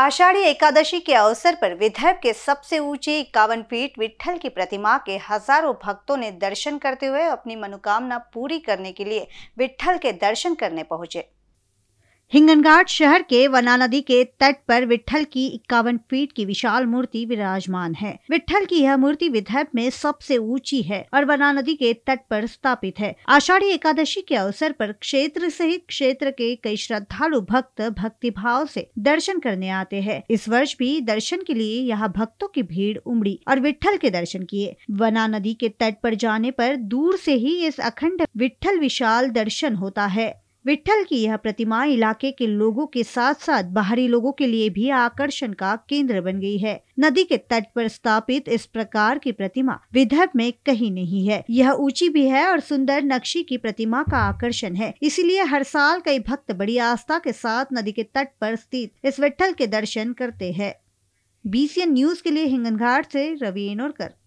आषाढ़ी एकादशी के अवसर पर विदर्भ के सबसे ऊंचे इक्यावन फीट विठल की प्रतिमा के हजारों भक्तों ने दर्शन करते हुए अपनी मनोकामना पूरी करने के लिए विठल के दर्शन करने पहुंचे हिंगनघाट शहर के वना नदी के तट पर विठल की इक्यावन फीट की विशाल मूर्ति विराजमान है विठल की यह मूर्ति विदर्भ में सबसे ऊंची है और वना नदी के तट पर स्थापित है आषाढ़ी एकादशी के अवसर पर क्षेत्र सहित क्षेत्र के कई श्रद्धालु भक्त भक्ति भाव से दर्शन करने आते हैं इस वर्ष भी दर्शन के लिए यहाँ भक्तों की भीड़ उमड़ी और विठल के दर्शन किए वना नदी के तट पर जाने पर दूर से ही इस अखंड विठल विशाल दर्शन होता है विठल की यह प्रतिमा इलाके के लोगों के साथ साथ बाहरी लोगों के लिए भी आकर्षण का केंद्र बन गई है नदी के तट पर स्थापित इस प्रकार की प्रतिमा विदर्भ में कहीं नहीं है यह ऊंची भी है और सुंदर नक्शी की प्रतिमा का आकर्षण है इसीलिए हर साल कई भक्त बड़ी आस्था के साथ नदी के तट पर स्थित इस विठल के दर्शन करते हैं बीसीएन न्यूज के लिए हिंगनघाट से रवि एनोरकर